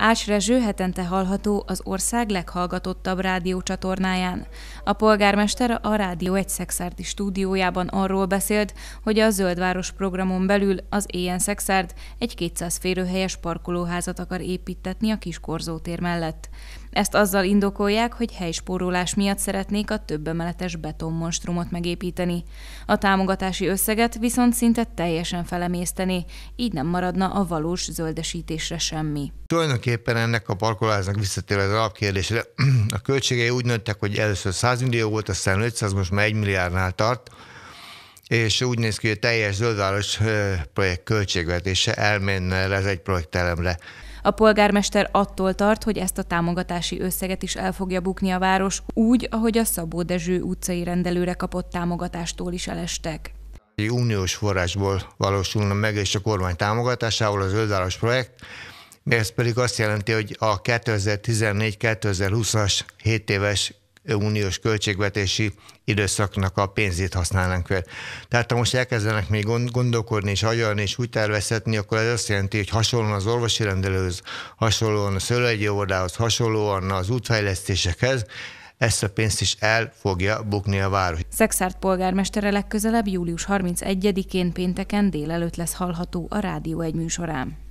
Ás Rezső hetente hallható az ország leghallgatottabb rádiócsatornáján. A polgármester a Rádió egy szexárdi stúdiójában arról beszélt, hogy a Zöldváros programon belül az éjjel szexárd egy 200 férőhelyes parkolóházat akar építetni a Kiskorzótér mellett. Ezt azzal indokolják, hogy helyspórolás miatt szeretnék a többemeletes betonmonstrumot megépíteni. A támogatási összeget viszont szinte teljesen felemészteni, így nem maradna a valós zöldesítésre semmi. Tulajdonképpen ennek a parkolásnak visszatérve az alapkérdésre, a költségei úgy nőttek, hogy először 100 millió volt, aztán 500, most már 1 milliárdnál tart, és úgy néz ki, hogy a teljes zöldváros projekt költségvetése elmenne ez egy projektelemre. A polgármester attól tart, hogy ezt a támogatási összeget is el fogja bukni a város, úgy, ahogy a Szabó Dezső utcai rendelőre kapott támogatástól is elestek. Egy uniós forrásból valósulna meg, és a kormány támogatásával az öldáros projekt, ez pedig azt jelenti, hogy a 2014-2020-as 7 éves uniós költségvetési időszaknak a pénzét használnánk fel. Tehát ha most elkezdenek még gondolkodni és agyalni és úgy tervezhetni, akkor ez azt jelenti, hogy hasonlóan az orvosi rendelőhöz, hasonlóan a szőlőgyi óvodához, hasonlóan az útfejlesztésekhez, ezt a pénzt is el fogja bukni a város. Szexárt polgármestere legközelebb július 31-én pénteken délelőtt lesz hallható a Rádió egy műsorán.